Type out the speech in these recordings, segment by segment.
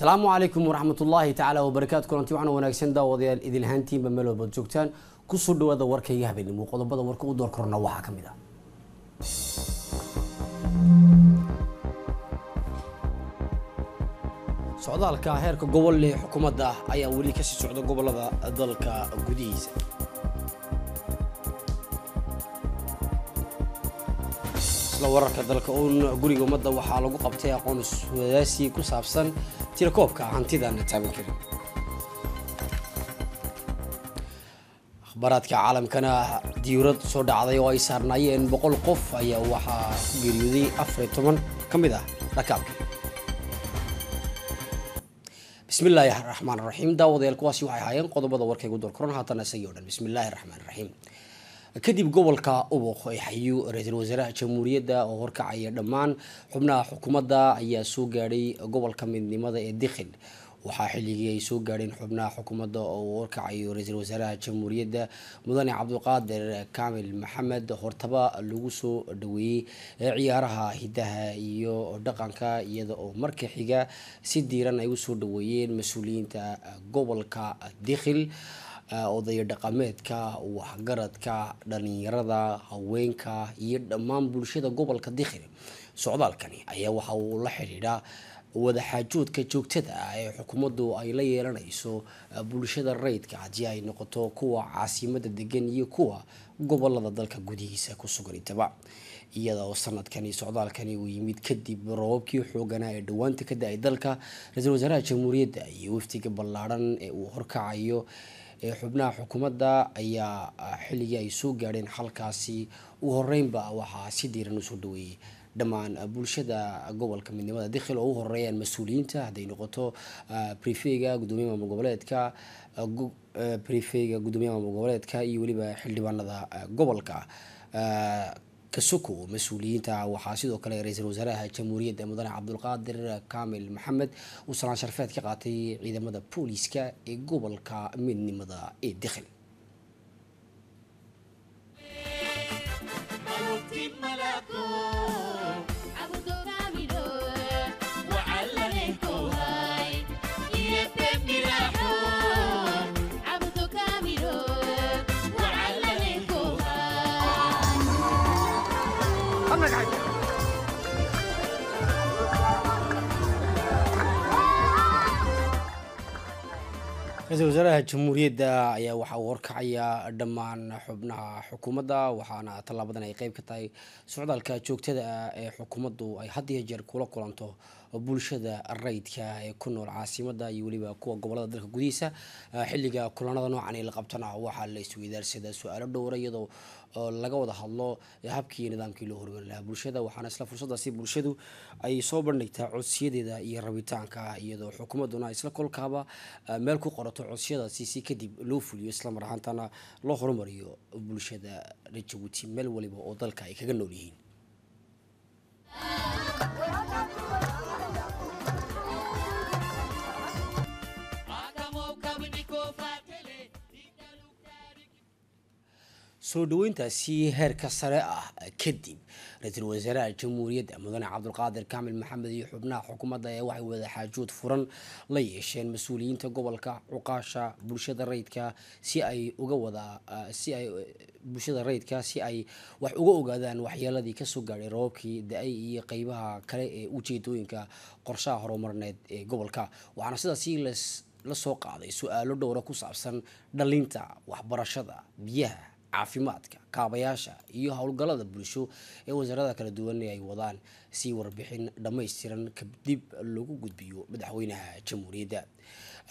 asalaamu calaykum waraxmatullaahi tacaala wabarakaatu kulanti waxaana wanaagsan daawadayaal idil ahaantiinba meel walbaad joogtaan kusoo dhawaada warkayga habeenimo qodobada warka u door korona waxaa ka mid ah socdaalka heerka gobole ee xukuumadda ayaa weli kasii socda gobolada dalka gudihiisa wararka dalka uun guriga ummadda waxaa lagu qabtay aqoon iswadaasi ku saabsan tirakoobka hantidaana taaban karin akhbaaraadka caalamkana diirad soo dhacday oo ay saarnaayeen boqol qof ayaa waxaa ku geeriyooday afar iyo toban ka mid ah rakaabka bismillaahi raxmaan raxiim daawadayaal kuwaasi waxay ahaayeen qodobada warkaygu doorkoran haatana isagii o dhan bismillaahi raxmaan raxiim kadib gobolka ubuq ee xayu ra-iisul wasaaraha jamhuuriyadda oo horkacaya dhammaan xubnaha xukuumadda ayaa soo gaadhay gobolka midnimada ee dikhil waxaa xilligii ay soo gaadheen xubnaha xukuumadda oo horkacayo ra-iisul wasaaraha jamhuuriyadda mudane cabdiqaadir kaamil maxamed hortaba lagu soo dhaweeyey ciyaaraha hidaha iyo dhaqanka iyada oo marka xiga si diiran ay u soo dhaweeyeen mas-uuliyiinta gobolka dikhil Ah, odaya dhaqameedka waxgaradka dhalinyarada haweenka iyo dhammaan bulshada gobolka dikhir socdaalkani ayaa waxa uu la xidhiidhaa wadaxaajoodka joogtada ah ee xukuumaddu ay la yeelanayso ah, bulshada rayidka haddii ay noqoto kuwa caasimada degan iyo kuwa gobolada dalka gudihiisa ku sugan intaba iyadoo sanadkani socdaalkani uu yimid kadib roobabkii xooganaa ee dhowaanta ka da-ay dalka ra-iisul wasaaraha jamhuuriyadda iyo wafdiga ballaadhan ee uu horkacayo xubnaha xukuumadda ayaa ah, xilligii ay soo gaadheen xalkaasi uu horeynba waxaa si diiran usoo dhaweeyey dhammaan ah, bulshada gobolka midnimada dikhil oo u horeeyaan mas-uuliyiinta hadday noqoto brifeyga ah, gudoomiyaha maamul goboleedka brifeyga gudoomiyaha maamul goboleedka iyo weliba xildhibaanada gobolka kasuko mas-uuliyiinta waxaa sidoo kale ra-iisul wasaaraha jamhuuriyadda mudane cabdulqaadir kaamil maxamed uu salaan sharfeed ka qaatay ciidamada booliiska ee gobolka midnimada ee dikhil ra-iisul wasaaraha jamhuuriyadda ayaa waxaa uu horkacaya dhammaan xubnaha xukuumadda waxaana tallaabadan ay qeyb ka tahay socdaalka joogtada ah ee xukuumaddu ay had jeer kula kulanto bulshada raydka ee ku nool caasimada iyo weliba kuwa gobolada dalka gudihiisa xilliga kulanada noocan ee la qabtana waxaa la isweydaarsada su-aalo dhowra iyadoo oo laga wada hadlo habkii nidaamkii loo hormari lahaa bulshada waxaana isla fursadaasi bulshadu ay soo bandhigtaa codsiyadeeda iyo rabitaanka iyadoo xukuumaduna isla kolkaaba ah, meel ku qorato codsiyadaasi si kadib loo fuliyo isla mar ahaantana loo horumariyo bulshada jabuuti meel waliba oo dalka ay kaga nool yihiin soo dhaweyntaasi heerka sare ah kadib ra-iisul wasaaraha jamhuuriyadda mudane cabdulqaadir kaamil maxamed iyo xubnaha xukuumadda ayaa waxay wada xaajood furan la yeesheen mas-uuliyiinta gobolka cuqaasha bulshada rayidka si ay uga wada ah, si ay bulshada rayidka si ay wax uga ogaadaan waxyeeladii kasoo gaadhay roobabkii da-ay iyo qeybaha kale ee ujeedooyinka qorshaha horumarneed ee gobolka waxaana sidaasi la soo qaaday su-aalo dhowra ku saabsan dhalinta waxbarashada biyaha caafimaadka kaabayaasha iyo howlgallada bulsho ee wasaarada kala duwan ay wadaan si warbixin dhammaystiran kadib lagu gudbiyo madaxweynaha jamhuuriyadda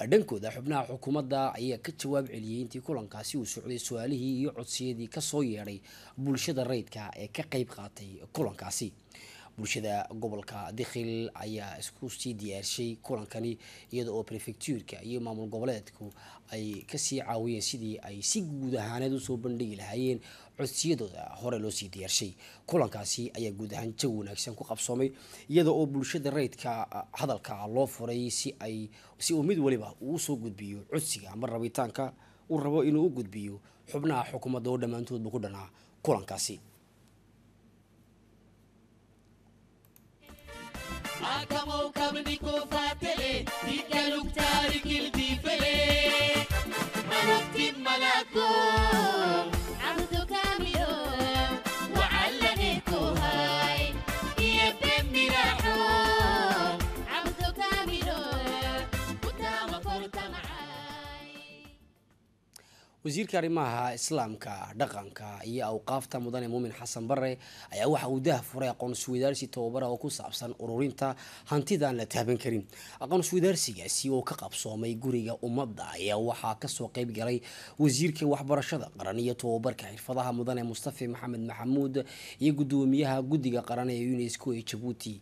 dhankooda xubnaha xukuumadda ayaa ka jawaab celiyey intii kulankaasi uu socday su-aalihii iyo codsiyadii kasoo yeedhay bulshada rayidka ee ka qeyb qaatay kulankaasi bulshada gobolka dikhil ayaa isku sii diyaarshay kulankani iyada oo prefectuurka iyo maamul goboleedku ay kasii caawiyeen sidii ay si guud ahaaneed usoo bandhigi lahaayeen codsiyadooda hore loo sii diyaarshay kulankaasi ayaa guud ahaan jag wanaagsan ku qabsoomay iyada oo bulshada rayidka hadalka loo furay si ay si uu mid waliba uusoo gudbiyo codsiga ama rabitaanka uu rabo inuu u gudbiyo xubnaha xukuumadda oo dhammaantoodba ku dhanaa kulankaasi Akamoo kabni koofaa ta'e dhiiga luktaa rikiltii fedhe. Mawaktiin wasiirka arrimaha islaamka dhaqanka iyo awqaafta mudane muumin xasan bare ayaa waxa uu daah furay aqoonsuwadaarsi tababara oo ku saabsan ururinta hantidaan la taaban karin aqoonsuwadaarsigaasi oo ka qabsoomay guriga ummadda ayaa waxaa kasoo qeyb galay wasiirka waxbarashada qaran iyo tababarka xirfadaha mudane mustafi maxamed maxamuud iyo gudoomiyaha guddiga qaran ee unesco ee jabuuti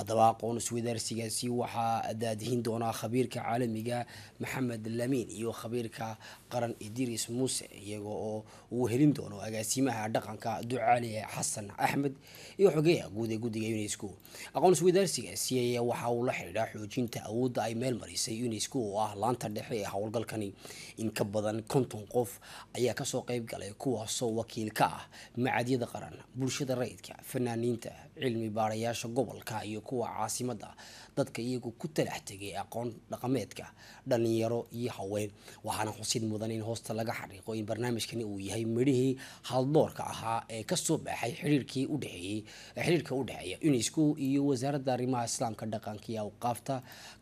haddaba aqoonsuwadaarsigaasi waxaa daadihin doonaa khabiirka caalamiga maxamed lamiin iyo khabiirka qaran idris muuse iyaga oo uu helin doono agaasimaha dhaqanka ducaali xasan axmed iyo xogeyaha guud ee guddiga unesco c aqoonsweydaarsigaasi waxa uu la xidhiidhaa xoojinta awoodda ay meel marisay unesco oo ah laanta dhexe ee howlgalkani in ka badan konton qof ayaa kasoo qeyb galay kuwaasoo wakiil ka ah macadyada qaran bulshada rayidka fanaaniinta cilmi baarayaasha gobolka iyo kuwa caasimada dadka iyagu ku talax tegay aqoon dhaqameedka dhallinyaro iyo haween waxaana xusid mudan in hoosta laga xariiqo in barnaamijkani uu yahay midhihii haldoorka ahaa ee kasoo baxay xiriirkii udhexeeyey xiriirka u dhexeeya unesco iyo wasaaradda arrimaha islaamka dhaqanka iyo awqaafta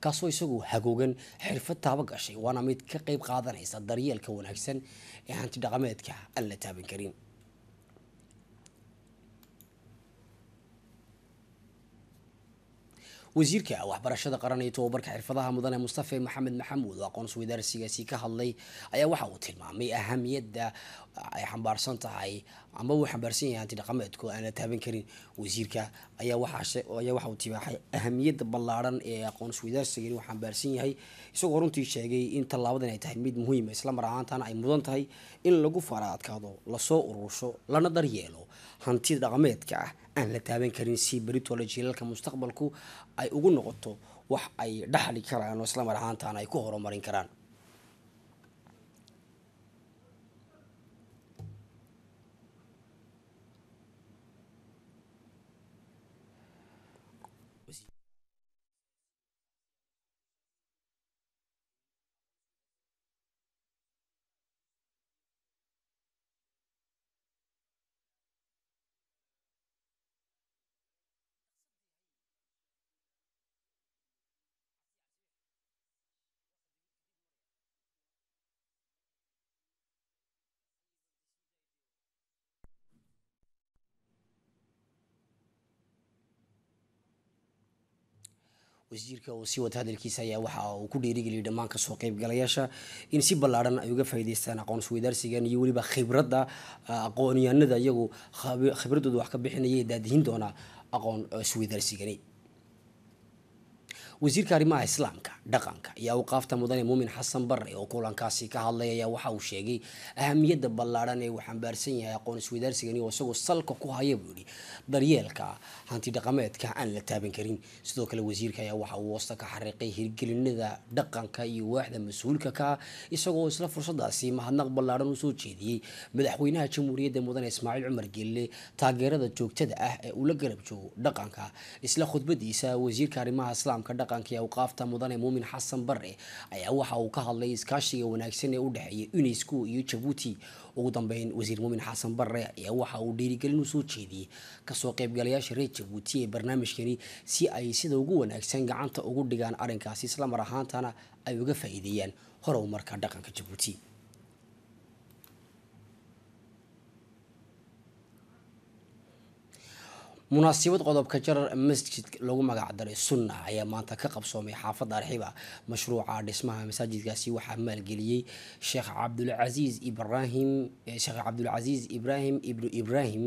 kaasoo isagoo hagoogan xirfad taaba gashay waana mid ka qeyb qaadanaysa daryeelka wanaagsan ee hanti dhaqameedka aan la taaban karin wasiirka waxbarashada qaran iyo tababarka xirfadaha mudane mustafe maxamed maxamuud oo aqoonsi wadaarsigaasi ka hadlay ayaa waxa uu tilmaamay ahamiyadda ay xambaarsan tahay ama wuu xambaarsan yahay hanti dhaqameedku aana taaban karin wasiirka ayaa waxaase waxa uu tibaaxay ahamiyadda ballaarhan ee aqoonsweydaarsiga inuu xambaarsan yahay isagoo runtii sheegay in tallaabadan ay tahay mid muhiima islamar mar ahaantaana ay mudan tahay in lagu fara adkaado lasoo urursho lana daryeelo hantida dhaqameedka ah aan la taaban karin si beritoola jiilalka mustaqbalku ay ugu noqoto wax ay dhaxli karaan oo isla ahaantaana ay ku horumarin karaan wasiirka oo sii wata hadalkiisa ayaa waxa uu ku dhiirigeliyay dhammaan kasoo qaybgalayaasha in si ballaadhan ay uga faa'iideystaan aqoonsweydaarsigan iyo weliba khibradda ah, aqoonyahanada iyagu khibradooda wax ka bixinaya daadihin doonaa aqoon eh, isweydaarsigani wasiirka arrimaha islaamka dhaqanka iyo awqaafta mudane muumin xasan bare oo kulankaasi ka hadlay ayaa waxa uu sheegay ahamiyadda ballaaran ee uu xambaarsan yahay aqoon isweydaarsigani oo isagoo salka ku haya buu yidhi daryeelka hantidhaqameedka aan la taaban karin sidoo kale wasiirka ayaa waxa uu woosta ka xariiqay hirgelinada dhaqanka iyo waaxda mas-uulka ka ah isagoo isla fursadaasi mahadnaq ballaaran u soo jeediyey madaxweynaha jamhuuriyadda mudane ismaaciil cumar gelle taageerada joogtada ah ee uu la garab joogo dhaqanka isla khudbadiisa wasiirka arrimaha islaamka dhaqanka dhaqanka ee awqaafta mudane muumin xasan barre ayaa waxa uu ka hadlay iskaashiga wanaagsan ee u dhexeeya unesco iyo jabuuti ugu dambeyn wasiir muumin xasan barre ayaa waxa uu dhiirigelin usoo soo jeediyey kasoo qeybgalayaasha reer jabuuti ee barnaamijkani si ay sida ugu wanaagsan gacanta ugu dhigaan arrinkaasi islamar ahaantana ay uga faa'iideeyaan horow marka dhaqanka jabuuti munaasibad qodobka jarar masjid lagu magacdaray sunna ayaa maanta ka qabsoomay xaafadda arxiba mashruuca dhismaha masaajidkaasi waxaa maalgeliyey sheekh cabdulcasiis ibrahim sheekh cabdulcasiis ibraahim ibnu ibraahim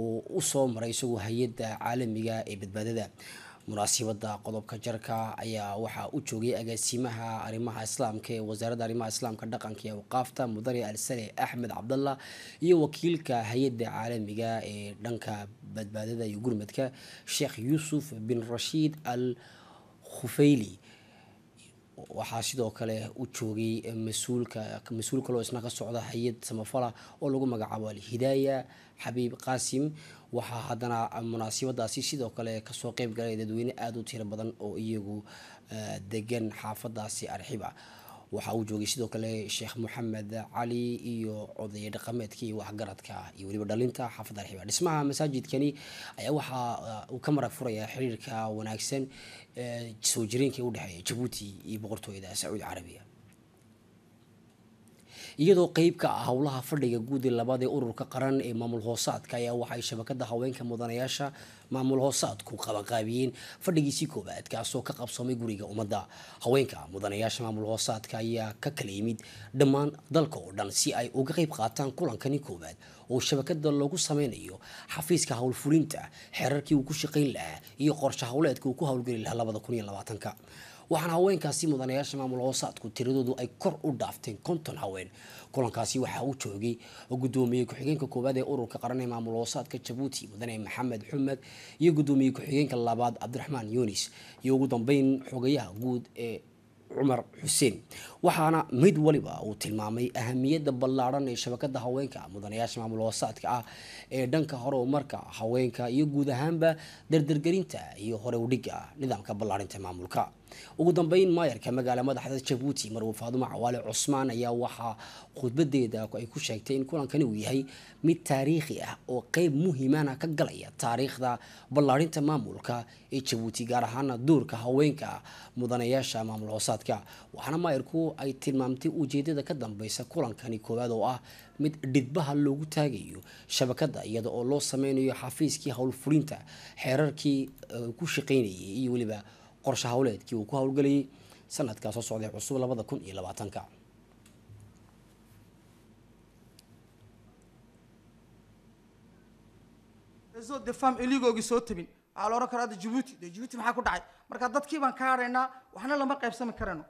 oo u soo maray isagoo hay-adda caalamiga ee badbaadada munaasibada qodobka jarka ayaa waxaa u joogay agaasimaha arimaha islaamka ee wasaaradda arrimaha islaamka dhaqanka ee awqaafta mudane alsare axmed cabdallah iyo wakiilka hay-adda caalamiga ee dhanka badbaadada iyo gurmadka sheekh yuusuf bin rashiid al khufeyli waxaa sidoo kale u joogay masuulka mas-uul kaloo isna ka socda hay-ad samafala oo lagu magacaabo alhidaaya xabiib qaasim waxaa haddana munaasibadaasi sidoo kale kasoo qeyb galay dadweyne aada u tiro badan oo iyagu eh, degan xaafadaasi arxiba waxaa uu joogay sidoo kale sheekh maxamed cali iyo odaya dhaqameedka iyo waxgaradka iyo weliba dhalinta xaafadda arxiba dhismaha masaajidkani ayaa waxaa eh, uu ka marag furaya xiriirka wanaagsan eh, soo jireenka dhexeeya jabuuti iyo boqortooyada sacuudi carabiya iyadoo qeyb ka ah howlaha fadhiga guudi labaad ee ururka qaran ee maamul hoosaadka ayaa waxay shabakada haweenka mudanayaasha maamul hoosaadku qabaqaabiyeen fadhigiisii koowaad kaasoo ka qabsoomay guriga ummadda haweenka mudanayaasha maamul hoosaadka ayaa ka kala yimid dhammaan dalka oo dhan si ay uga qeyb qaataan kulankani koowaad oo shabakada lagu sameynayo xafiiska howlfulinta xeerarkii uu ku shaqeyn lahaa iyo qorsha howleedka uu ku howlgeli lahaa labada kun iyo labaatanka waxaana haweenkaasi mudanayaasha maamul hoosaadku tiradoodu ay kor u dhaafteen konton haween kulankaasi waxaa u joogay gudoomiyey ku-xigeenka koowaad ee ururka qaran ee maamul hoosaadka jabuuti mudane maxamed xumed iyo gudoomiyey ku-xigeenka labaad cabdiraxmaan yuunis iyo ugu dambeyn xogayaha guud ee cumar xuseen waxaana mid waliba uu tilmaamay ahamiyadda ballaadhan ee shabakada haweenka mudanayaasha maamul hoosaadka ah ee dhanka hore umarka haweenka iyo guud ahaanba dardargerinta iyo hore udhigga nidaamka ballaarinta maamulka ugu dambeyn maayarka magaala madaxda jabuuti marwe faadumo cawaale cusmaan ayaa waxaa khudbadeeda ay ku sheegtay in kulankani uu yahay mid taariikhi ah oo qeyb muhiimana ah ka galaya taariikhda ballaarinta maamulka ee jabuuti gaar ahaana duurka haweenka mudanayaasha maamul hoosaadka waxaana maayarku ay tilmaamtay ujeedada ka dambeysa kulankani koowaad oo ah mid dhidbaha loogu taagayo shabakada iyada oo loo sameynayo xafiiskii howlfulinta xeerarkii eh, ku shaqeynayay iyo weliba qorshe hawleedkii uu ku howlgelayay sanadkaa soo socday cusub labada kun iyo labaatanka de farm eligoogii soo tabin waxaa la oran karaa de jabuuti de jabuuti maxaa ku dhacay marka dadkii baan ka hadhaynaa waxna lama qaybsami karayno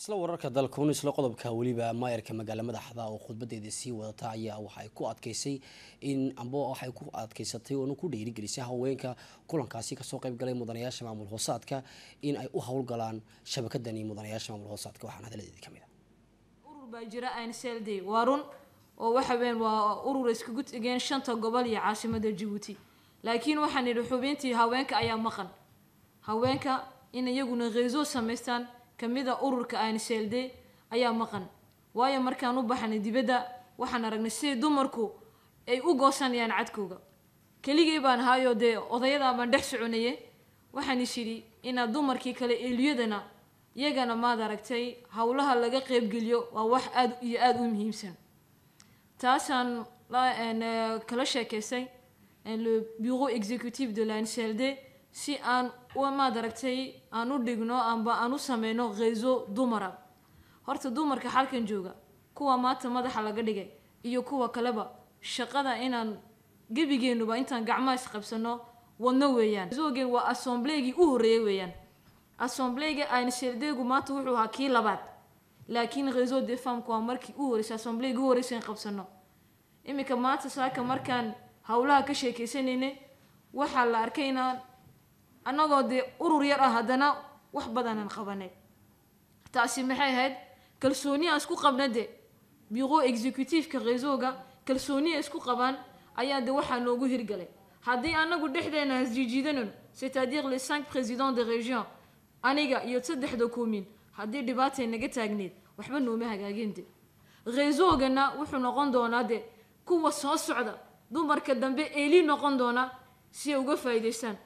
isla wararka dalka unisla qodobka weliba maayarka magaala madaxda oo khudbadeeda sii wadata ayaa waxay ku adkeysay in amba waxay ku adkeysatay oona ku dhiirigelisay haweenka kulankaasi kasoo qaybgalay mudanayaasha maamul hoosaadka in ay u howlgalaan shabakadani mudanayaasha maamul hoosaadka waxaana hadalladeedi kamid a ah. urur baa jira ainselday waa run oo waxa weyn waa urur iskugu tegeen shanta gobol iyo caasimada jibuuti laakiin waxaan idhi xubintii haweenka ayaa maqan haweenka in iyaguna qeyso samaystaan kamida ururka aanisheelde ayaa maqan waayo markaan u baxnay dibadda waxaan aragnay siday dumarku ay u goosanayaan cadkooga keligii baan ahaayo dee odayadaa baan dhex soconaye waxaan is yidhi inaad dumarkii kale eeliyadana iyagana maad aragtay howlaha laga qeybgeliyo waa wax aad iyo aada u muhiimsan taasaan kala sheekeysay le bureau executive de lanselde si aan maad aragtay aan u dhigno amba aan u sameyno kayso dumara horta dumarka xalkan jooga kuwa maanta madaxa laga dhigay iyo kuwa kaleba shaqada inaan gebigeenuba intaan gacmaha isqabsano wadno weeyaan zoogeen waa assombleyagii u horreeya weeyaan assombleyga ainsherdeegu maanta wuxuu ahaa kii labaad laakiin kheyso defamka waa markii u horreysay assombleyga u horreysa in qabsano iminka maanta saaka markaan howlaha ka sheekeysanayna waxaa la arkay inaan annagoo dee urur yar ah haddana wax badanan qabanay taasi maxay ahayd kalsooniya isku qabna de biiro executiveka resoga kalsooniya isku qabaan ayaa de waxaa noogu hirgalay haddii anagu dhexdeena hasjiijiidanon c'est-à-dire les cinq présidents de région aniga iyo saddexda kuumin haddii dhibaatay naga taagneed waxba nooma hagaageen de reesogana wuxuu noqon doonaa de kuwa soo socda dumarka dambe eli noqon doona si ay uga faa'iidaystaan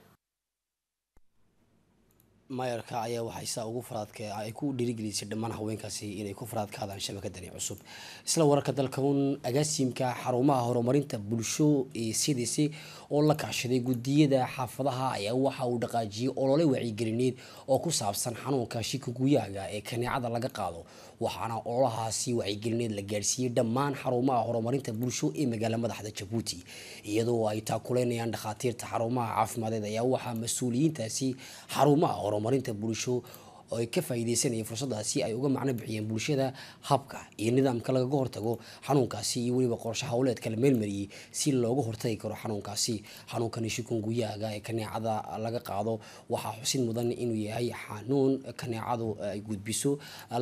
mayarka ayaa waxay ugu faraadkee ay ku dhiirigelisay dhammaan haweenkaasi inay ku faraadkaadaan shabakadani cusub isla wararka dalkan agaasiimka xarumaha horumarinta bulsho ee cdc oo la kaashaday guddiyada xaafadaha ayaa waxa uu dhaqaajiyey olole wacigelineed oo ku saabsan xanuunka shikaguyaga ee kaneecada laga qaado waxaana ololahaasi wacyigelined la gaadhsiiyey dhammaan xarumaha horumarinta bulsho ee magaala madaxda jabuuti iyadoo ay taakuleynayaan dhakhaatiirta xarumaha caafimaadeed ayaa waxaa mas-uuliyiintaasi xarumaha horumarinta bulsho oo ay ka faa'iideysanayeen fursadaasi ay uga macno bixiyeen bulshada habka iyo nidaamka lagaga hortago xanuunkaasi iyo weliba qorshe howleedka la meelmariyey si looga hortagi karo xanuunkaasi xanuunkani shukunguyahaga ee kaneecada laga qaado waxaa xusin mudan inuu yahay xanuun kaneecadu eh, ay gudbiso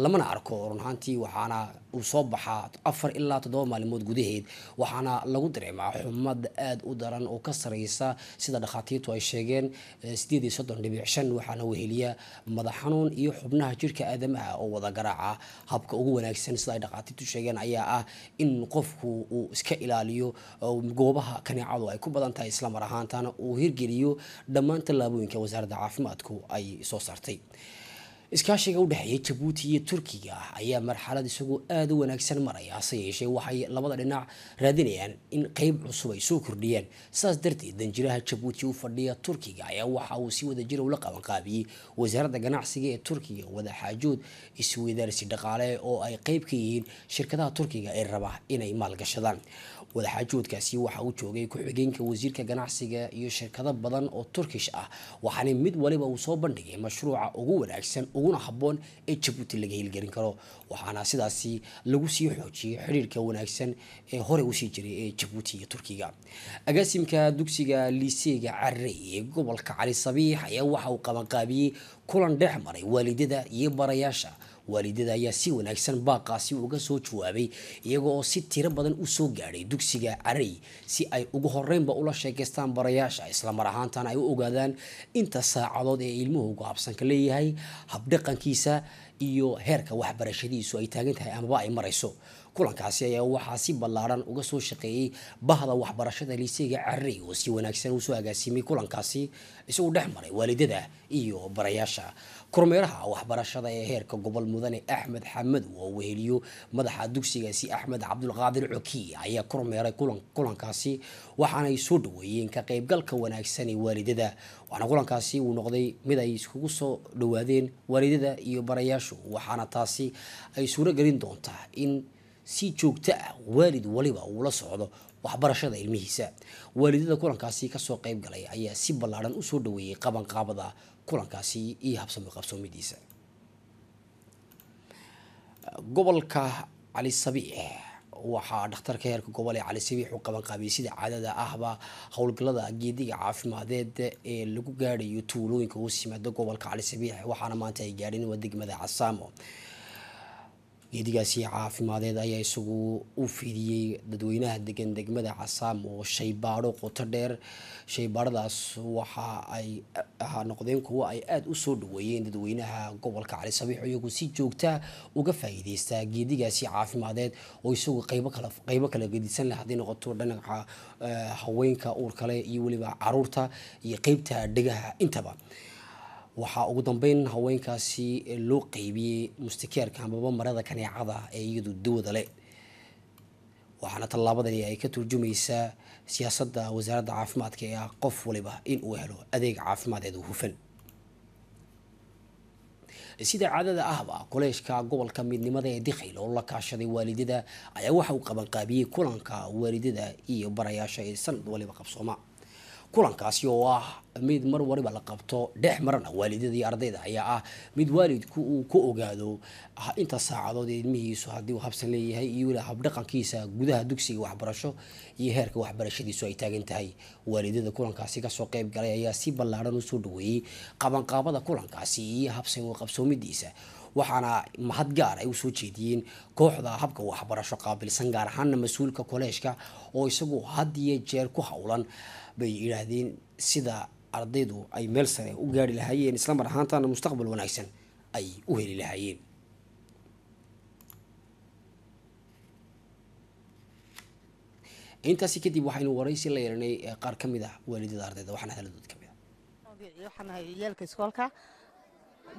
lamana arko run ahaantii waxaana uu soo baxaa afar ilaa toddoba maalimood gudaheed waxaana lagu dareemaa xumad aad u daran oo ka sareysa sida dhakhaatiirtu ay sheegeen eh, sideed iyo soddon dhibic shan waxaana weheliya madax xanuun iyo xubnaha jirka aadamaha ah oo wada garaaca ah. habka ugu wanaagsan sida ay dhaqaatiirtu sheegeen ayaa ah in qofku uu iska ilaaliyo goobaha kaniicadu ay ku badan tahay islamar ahaantana uu hirgeliyo dhammaan tallaabooyinka wasaaradda caafimaadku ay soo saartay iskaashiga u dhexeeya jabuuti iyo turkiga ayaa marxalad isagu aada u wanaagsan maraya hase yeeshee waxay labada dhinac raadinayaan in qeyb cusub ay soo kordhiyaan sidaas darteed danjiraha jabuuti u fadhiya turkiga ayaa waxa uu si wadajira ah ula qabanqaabiyey wasaaradda ganacsiga ee turkiga wadaxaajood isweydaarsi dhaqaale oo ay qeyb ka yihiin shirkadaha turkiga ee raba inay maalgashadaan wadaxaajoodkaasi waxa uu joogay ku-xigeenka wasiirka ganacsiga iyo shirkado badan oo turkish ah waxaana mid waliba uu soo bandhigay mashruuca ugu wanaagsan uguna habboon ee jabuuti laga hiilgelin karo waxaana sidaasi lagu sii xoojiyay xidhiirka wanaagsan ee hore usii jiray ee jabuuti iyo turkiga agaasimka dugsiga liiseega carre ee gobolka cali sabiix ayaa waxa uu qabanqaabiyey kulan dhex maray waalidada iyo barayaasha waalidada ayaa si wanaagsan baaqaasi uga soo jawaabay iyaga oo si tiro badan usoo gaadhay dugsiga carey si ay ugu horeynba ula sheekeystaan barayaasha islamar ahaantana ay u ogaadaan inta saacadood ee ilmuhu go-aabsanka leeyahay habdhaqankiisa iyo heerka waxbarashadiisu ay taagan tahay amaba ay marayso kulankaasi ayaa waxaa si ballaaran uga soo shaqeeyey bahda waxbarashada liiseyga carey oo si wanaagsan usoo agaasimay kulankaasi isagu dhex maray waalidada iyo barayaasha kormeeraha waxbarashada ee heerka gobol mudane axmed xamed oo weheliyo madaxa dugsigaasi axmed cabdulqaadir coki ayaa kormeeray kulankaasi waxaanay soo dhaweeyeen ka qeybgalka wanaagsan ee waalidada waxaana kulankaasi uu noqday mid ay iskugu soo dhowaadeen waalidada iyo barayaashu waxaana taasi ay suuro gelin doontaa in si joogto ah waalid waliba uula socdo waxbarashada ilmihiisa waalidada kulankaasi kasoo qayb galay ayaa si ballaadhan usoo dhaweeyey qabanqaabada kulankaasi iyo habsami qabsoomidiisa gobolka cali sabiix waxaa dhakhtarka heerka gobol ee cali sabiix u qabanqaabiyey sida caadada ahba howlgallada geediga caafimaadeed ee lagu gaadhayo tuulooyinka hoos yimaada gobolka cali sabiix waxaana maanta ay gaadheen waa degmada casaamo geedigaasi caafimaadeed ayaa isagu u fidiyey dadweynaha degan degmada casaam oo shaybaadho qoto dheer shaybaadhadaas waxa ay ahaa noqdeen kuwa ay aada u soo dhaweeyeen dadweynaha gobolka cali sabiix iyagoo si joogta uga faa-iideysta geedigaasi caafimaadeed oo isagu qaybo kala gedisan leh hadday noqoto dhanaca eh, haweenka uur kale iyo weliba caruurta iyo qeybta dhegaha intaba waxaa ugu dambeyn haweenkaasi loo qeybiyey mustikeerka amaba marada kaneecada ee iyadu dawada leh waxaana tallaabadani ay ka turjumaysaa siyaasadda wasaaradda caafimaadka ee ah qof waliba in uu helo adeeg caafimaad hufan sida caadada ahba koleeshka gobolka midnimada ee dikhayl oo la kaashaday waalidada ayaa waxa uu qabanqaabiyey kulanka waalidada iyo barayaasha ee sanad waliba qabsooma kulankaasi oo ah mid mar waliba la qabto dhex marana waalidada iyo ardayda ayaa ah mid waalidku uu ku ogaado ah, inta saacadood ilmihiisu haddii uu habsan leeyahay iyo weli habdhaqankiisa gudaha dugsiga waxbarasho iyo heerka waxbarashadiisu ay taagan tahay waalidada kulankaasi kasoo qeyb galay ayaa si ballaadhan usoo dhaweeyey qabanqaabada kulankaasi iyo habsan qabsoomidiisa waxaana mahad gaar ay usoo jeediyeen kooxda habka waxbarasho qaabilsan gaar ahaana mas-uulka koleejka oo isagu had iyo jeer ku howlan bay yidhaahdeen sida ardaydu ay meel sare u gaari lahaayeen islamar mar ahaantaana mustaqbal wanaagsan ay u heli lahaayeen intaasi kadib waxaynu waraysi la yeelanay qaar ka mid ah waalidada ardayda waxaana haladood kamid a ah.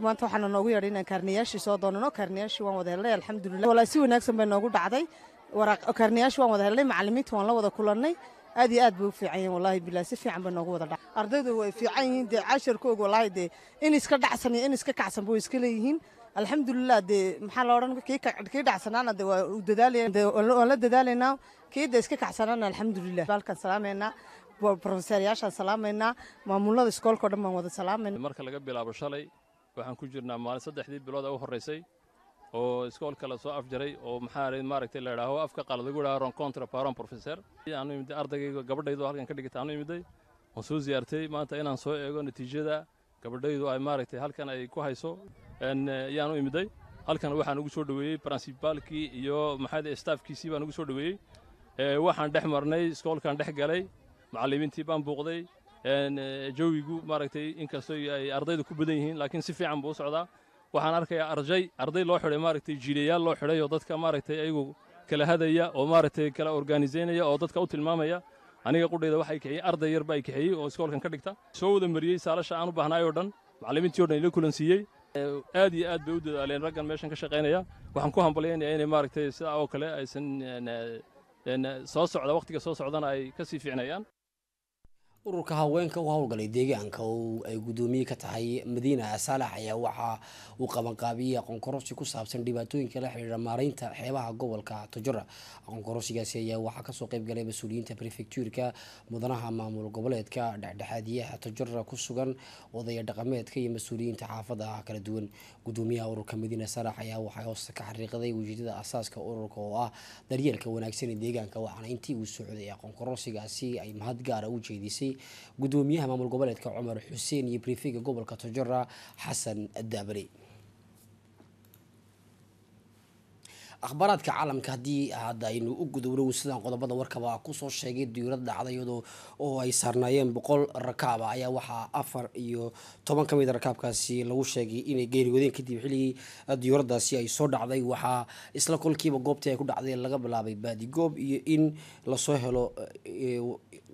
maanta waxaana noogu yeedhay inaan kaarniyaashii soo doonano kaarniyaashii waan wada helnay alxamdulilah walaa si wanaagsan bay noogu dhacday kaarniyaashii waan wada helnay macallimiinta waan la wada kulannay aad iyo aad bay u fiican yihin wallahi bilahi si fiican bay noogu wada dha ardaydu way fiican yihiin dee casharkooga wallahi dee in iska dhacsan iyo in iska kacsan bay iska leeyihiin alxamdulilah dee maxaa la odhan kii dhacsanaana de waa u dadaalaya waan la dadaalaynaa kii de iska kacsanaana alxamdulilah baalkan salaamaynaa brofesaaryaashaan salaamaynaa maamulada iskoolka o dhan baan wada salaamayna marka laga bilaabo shalay waxaan ku jirnaa maalin saddexdii bilood ee u horreysay oo iskoolka la soo afjaray oo maxaa maaragtay afka qaalad lagu yidhaho rencontre parent professeur aanu imiday ardayga gabadhaydu halkan ka dhigata aanu imiday waan soo siyaartay maanta inaan soo eego natiijada gabadhaydu ay maaragtay halkan ay ku hayso ayaan imiday halkan waxaan ugu soo dhoweeyey princibalkii iyo maxaade staafkiisii baan ugu soo dhoweeyey waxaan dhex marnay iskoolkan dhex galay macallimiintii baan buuqday jawigu maaragtay inkastoo ay ardaydu ku badan yihiin laakiin si fiican buu u socdaa waxaan arkayaa arjay arday loo xidhay maaragtay jiilayaal loo xidhay oo dadka maaragtay ayagu kala hadaya oo maaragtay kala organisaynaya oo dadka u tilmaamaya aniga qudhayda waxay kaxiyey arday yar baa kaxiyey oo iskoolkan ka dhigta soo wada mariyey saalasha aan u baahnay dhan macallimiintii o dhan ila kulansiiyey aad iyo aad bay u dadaaleen raggan meeshan ka shaqaynaya waxaan ku hambalyaynayaa inay maaragtay sidaa oo kale aysan soo socda wakhtiga soo socdana ay ka sii fiicnayaan ururka haweenka u howlgalay deegaanka oo ay gudoomiye ka tahay madiina saalax ayaa waxa uu qabanqaabiyey aqoon kororsi ku saabsan dhibaatooyinka la xiriira maareynta xeebaha gobolka tojora aqoon kororsigaasi ayaa waxaa kasoo qeybgalay mas-uuliyiinta brefectuurka mudanaha maamul goboleedka dhexdhexaadiyaha tojora ku sugan odaya dhaqameedka iyo mas-uuliyiinta xaafadaha kala duwan guddoomiyaha ururka madiina saalax ayaa waxaa hoos ka xariiqday ujeedada asaaska ururka oo ah daryeelka wanaagsan ee deegaanka waxaana intii uu socday aqoon ay mahad gaara ah u jeedisay قدوميها مامو القبالة كعمر حسين يبريفيق قبل كتجرة حسن الدابري akhbaaraadka caalamka haddii hadda aynu u gudubno sidaan qodobada warkaba kusoo sheegay diyuurad dhacday iyadoo oo ay saarnaayeen boqol rakaab ah, ayaa waxaa afar iyo toban ka mid ah rakaabkaasi lagu sheegay inay geeriwadeen kadib xilligii duyuradaasi ay soo dhacday waxaa isla kolkiiba goobtii ay ku dhacday laga bilaabay baadigoob iyo in lasoo helo e,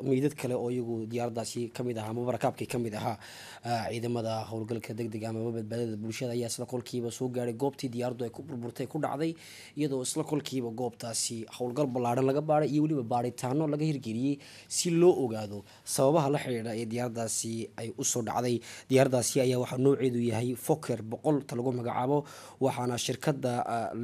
miidad kale oo iyagu diyaaradaasi kamid ahaa amaba rakaabkii kamid ahaa ciidamada howlgalka deg dega amaba ah, badbaadada bulshada ayaa isla kolkiiba soo gaaray goobtii diyaaradu ay ku burburtay ku dhacday iyadoo isla kolkiiba goobtaasi howlgal ballaadhan laga baaray iyo weliba baaritaano laga hirgeliyey si loo ogaado sababaha la xidhiidha ee diyaaradaasi ay usoo dhacday diyaaradaasi ayaa waxaa nooceedu yahay foker boqolta lagu magacaabo waxaana shirkada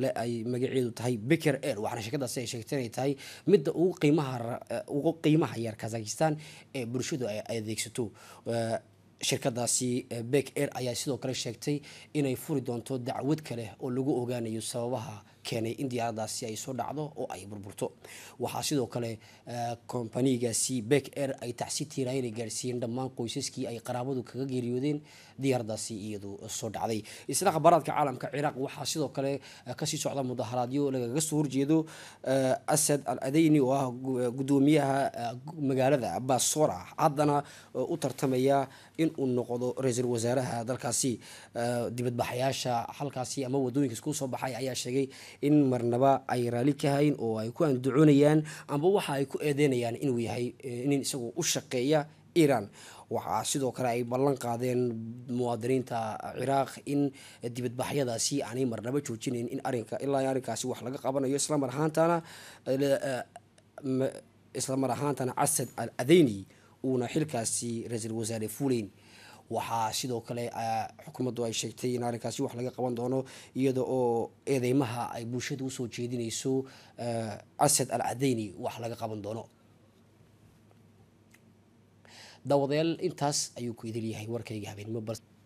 le ay magaceedu tahay beker air waxaana shirkadaasi ay sheegtay inay tahay midda ugu qiimaha e, ugu qiimaha yar kazakistan ee bulshadu ay adeegsato e, shirkadaasi e, bek air ayaa sidoo kale sheegtay inay furi doonto dacwad kale oo lagu ogaanayo sababaha keenay in diyaaradaasi ay soo dhacdo oo ay burburto waxaa sidoo kale eh, kompanigaasi bek air ay tacsi tiiraayn ay gaarsiiyeen dhammaan qoysaskii ay qaraabadu kaga geeriyoodeen diyaaradaasi iyadu soo dhacday isla khabaaraadka caalamka ciraaq waxaa sidoo kale eh, kasii socda mudaharaadyo lagaga soo horjeedo eh, asad al adeyni oo ah gudoomiyaha magaalada basora haddana u tartamaya inuu noqdo ra-iisul wasaaraha dalkaasi dibadbaxayaasha halkaasi ama wadooyinkaas kusoo baxay ayaa sheegay in marnaba ay raali ka hayn oo ay ku andacoonayaan amba waxa ay ku eedeynayaan inuu yahay eh, nin isagoo u shaqeeya iiraan waxaa sidoo kale ay ballan qaadeen muwaadiniinta ciraaq in dibadbaxyadaasi aanay marnaba joojinayn in arinka ilaa arrinkaasi wax laga qabanayo islamar ahaantana eh, eh, islamar ahaantana casad al adeyni uuna xilkaasi ra-iisul wasaare fuleyn waxaa sidoo kale ah, xukuumaddu ay sheegtay in arrinkaasi wax laga qaban doono iyada oo eedeymaha ay bulshada usoo jeedinayso ah, asad al cadeyni wax laga qaban doono dawadeel intaas ayuu ku idin yahay warkayga habeenimo